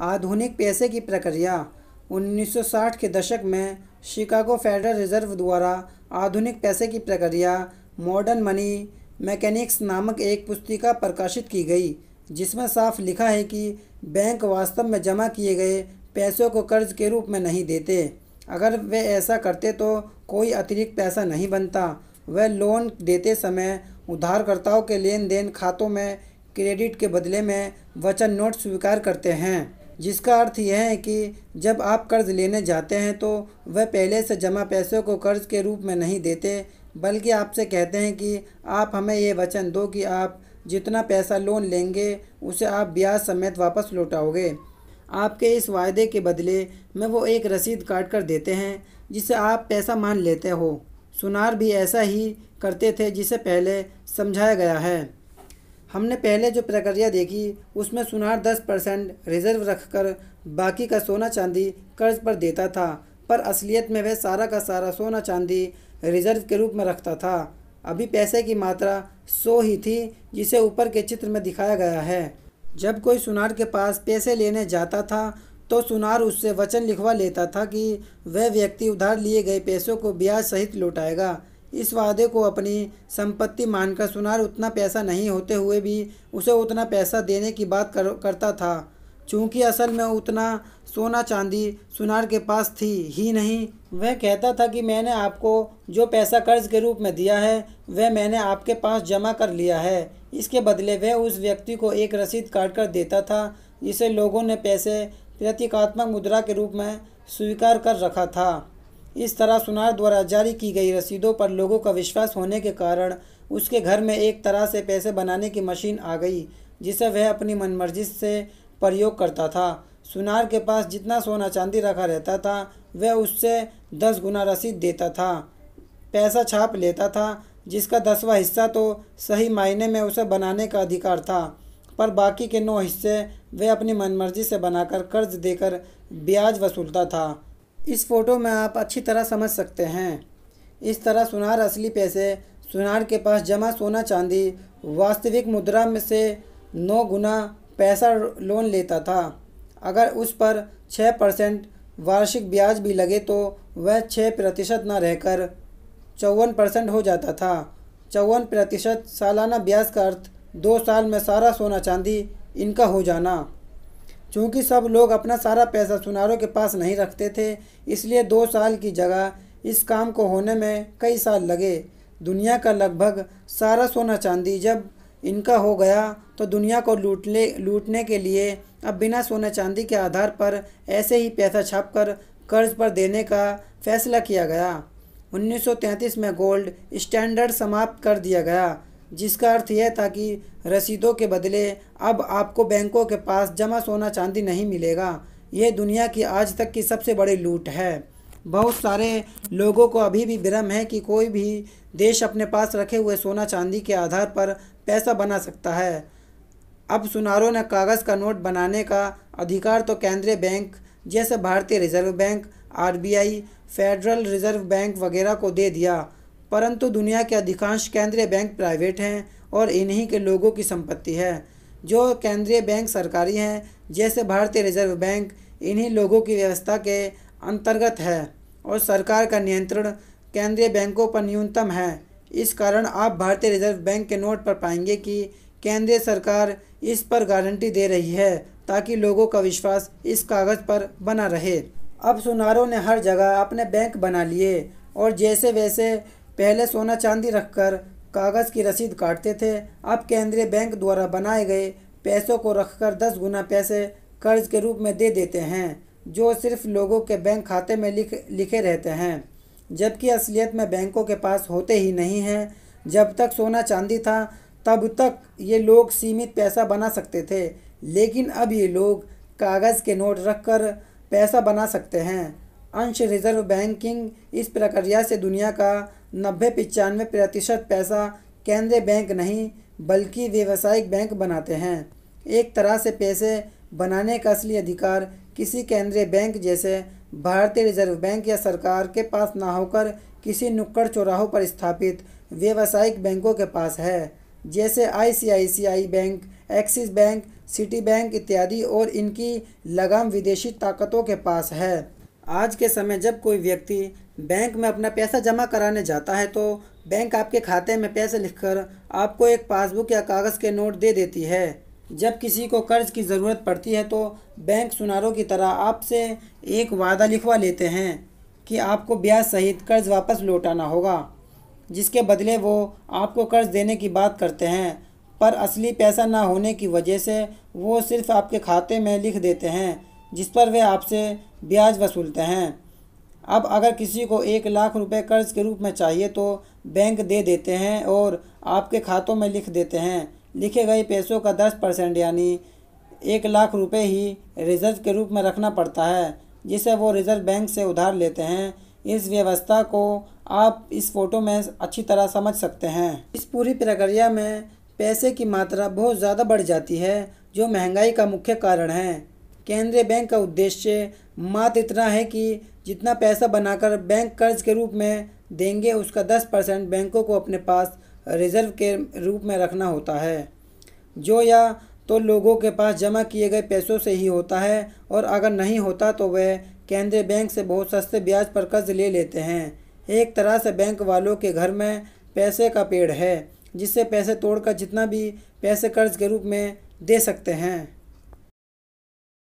आधुनिक पैसे की प्रक्रिया 1960 के दशक में शिकागो फेडरल रिजर्व द्वारा आधुनिक पैसे की प्रक्रिया मॉडर्न मनी मैकेनिक्स नामक एक पुस्तिका प्रकाशित की गई जिसमें साफ लिखा है कि बैंक वास्तव में जमा किए गए पैसों को कर्ज के रूप में नहीं देते अगर वे ऐसा करते तो कोई अतिरिक्त पैसा नहीं बनता वह लोन देते समय उधारकर्ताओं के लेन देन खातों में क्रेडिट के बदले में वचन नोट स्वीकार करते हैं जिसका अर्थ यह है कि जब आप कर्ज़ लेने जाते हैं तो वह पहले से जमा पैसों को कर्ज़ के रूप में नहीं देते बल्कि आपसे कहते हैं कि आप हमें यह वचन दो कि आप जितना पैसा लोन लेंगे उसे आप ब्याज समेत वापस लौटाओगे आपके इस वायदे के बदले में वो एक रसीद काट कर देते हैं जिसे आप पैसा मान लेते हो सुनार भी ऐसा ही करते थे जिसे पहले समझाया गया है हमने पहले जो प्रक्रिया देखी उसमें सुनार दस परसेंट रिजर्व रखकर बाकी का सोना चांदी कर्ज पर देता था पर असलियत में वह सारा का सारा सोना चांदी रिजर्व के रूप में रखता था अभी पैसे की मात्रा सौ ही थी जिसे ऊपर के चित्र में दिखाया गया है जब कोई सुनार के पास पैसे लेने जाता था तो सुनार उससे वचन लिखवा लेता था कि वह व्यक्ति उधार लिए गए पैसों को ब्याज सहित लौटाएगा इस वादे को अपनी संपत्ति मानकर सुनार उतना पैसा नहीं होते हुए भी उसे उतना पैसा देने की बात कर, करता था चूंकि असल में उतना सोना चांदी सुनार के पास थी ही नहीं वह कहता था कि मैंने आपको जो पैसा कर्ज के रूप में दिया है वह मैंने आपके पास जमा कर लिया है इसके बदले वह उस व्यक्ति को एक रसीद काट कर देता था जिसे लोगों ने पैसे प्रतीकात्मक मुद्रा के रूप में स्वीकार कर रखा था इस तरह सुनार द्वारा जारी की गई रसीदों पर लोगों का विश्वास होने के कारण उसके घर में एक तरह से पैसे बनाने की मशीन आ गई जिसे वह अपनी मनमर्जी से प्रयोग करता था सुनार के पास जितना सोना चांदी रखा रहता था वह उससे दस गुना रसीद देता था पैसा छाप लेता था जिसका दसवा हिस्सा तो सही मायने में उसे बनाने का अधिकार था पर बाकी के नौ हिस्से वह अपनी मनमर्जी से बनाकर कर्ज देकर ब्याज वसूलता था इस फ़ोटो में आप अच्छी तरह समझ सकते हैं इस तरह सुनार असली पैसे सुनार के पास जमा सोना चांदी वास्तविक मुद्रा में से नौ गुना पैसा लोन लेता था अगर उस पर छः परसेंट वार्षिक ब्याज भी लगे तो वह छः प्रतिशत न रहकर चौवन परसेंट हो जाता था चौवन प्रतिशत सालाना ब्याज का अर्थ दो साल में सारा सोना चांदी इनका हो जाना चूँकि सब लोग अपना सारा पैसा सुनारों के पास नहीं रखते थे इसलिए दो साल की जगह इस काम को होने में कई साल लगे दुनिया का लगभग सारा सोना चांदी जब इनका हो गया तो दुनिया को लूट ले लूटने के लिए अब बिना सोना चांदी के आधार पर ऐसे ही पैसा छापकर कर्ज पर देने का फैसला किया गया 1933 में गोल्ड स्टैंडर्ड समाप्त कर दिया गया जिसका अर्थ यह था कि रसीदों के बदले अब आपको बैंकों के पास जमा सोना चांदी नहीं मिलेगा यह दुनिया की आज तक की सबसे बड़ी लूट है बहुत सारे लोगों को अभी भी भ्रम है कि कोई भी देश अपने पास रखे हुए सोना चांदी के आधार पर पैसा बना सकता है अब सुनारों ने कागज़ का नोट बनाने का अधिकार तो केंद्रीय बैंक जैसे भारतीय reserve bank RBI federal reserve bank वगैरह को दे दिया परंतु दुनिया के अधिकांश केंद्रीय बैंक प्राइवेट हैं और इन्हीं के लोगों की संपत्ति है जो केंद्रीय बैंक सरकारी हैं जैसे भारतीय रिजर्व बैंक इन्हीं लोगों की व्यवस्था के अंतर्गत है और सरकार का नियंत्रण केंद्रीय बैंकों पर न्यूनतम है इस कारण आप भारतीय रिजर्व बैंक के नोट पर पाएंगे कि केंद्रीय सरकार इस पर गारंटी दे रही है ताकि लोगों का विश्वास इस कागज़ पर बना रहे अब सुनारों ने हर जगह अपने बैंक बना लिए और जैसे वैसे पहले सोना चांदी रखकर कागज़ की रसीद काटते थे अब केंद्रीय बैंक द्वारा बनाए गए पैसों को रखकर दस गुना पैसे कर्ज के रूप में दे देते हैं जो सिर्फ लोगों के बैंक खाते में लिख लिखे रहते हैं जबकि असलियत में बैंकों के पास होते ही नहीं हैं जब तक सोना चांदी था तब तक ये लोग सीमित पैसा बना सकते थे लेकिन अब ये लोग कागज़ के नोट रख कर पैसा बना सकते हैं अंश रिजर्व बैंकिंग इस प्रक्रिया से दुनिया का नब्बे पचानवे प्रतिशत पैसा केंद्रीय बैंक नहीं बल्कि व्यावसायिक बैंक बनाते हैं एक तरह से पैसे बनाने का असली अधिकार किसी केंद्रीय बैंक जैसे भारतीय रिजर्व बैंक या सरकार के पास ना होकर किसी नुक्कड़ चौराहों पर स्थापित व्यावसायिक बैंकों के पास है जैसे ICICI bank Axis bank Citibank इत्यादि और इनकी लगाम विदेशी ताकतों के पास है आज के समय जब कोई व्यक्ति बैंक में अपना पैसा जमा कराने जाता है तो बैंक आपके खाते में पैसे लिखकर आपको एक पासबुक या कागज़ के नोट दे देती है जब किसी को कर्ज की ज़रूरत पड़ती है तो बैंक सुनारों की तरह आपसे एक वादा लिखवा लेते हैं कि आपको ब्याज सहित कर्ज वापस लौटाना होगा जिसके बदले वो आपको कर्ज देने की बात करते हैं पर असली पैसा ना होने की वजह से वो सिर्फ आपके खाते में लिख देते हैं जिस पर वे आपसे ब्याज वसूलते हैं अब अगर किसी को एक लाख रुपए कर्ज के रूप में चाहिए तो बैंक दे देते हैं और आपके खातों में लिख देते हैं लिखे गए पैसों का दस परसेंट यानी एक लाख रुपए ही रिजर्व के रूप में रखना पड़ता है जिसे वो रिजर्व बैंक से उधार लेते हैं इस व्यवस्था को आप इस फोटो में अच्छी तरह समझ सकते हैं इस पूरी प्रक्रिया में पैसे की मात्रा बहुत ज़्यादा बढ़ जाती है जो महंगाई का मुख्य कारण है केंद्रीय बैंक का उद्देश्य मात्र इतना है कि जितना पैसा बनाकर बैंक कर्ज के रूप में देंगे उसका दस परसेंट बैंकों को अपने पास रिजर्व के रूप में रखना होता है जो या तो लोगों के पास जमा किए गए पैसों से ही होता है और अगर नहीं होता तो वह केंद्रीय बैंक से बहुत सस्ते ब्याज पर कर्ज ले लेते हैं एक तरह से बैंक वालों के घर में पैसे का पेड़ है जिससे पैसे तोड़कर जितना भी पैसे कर्ज के रूप में दे सकते हैं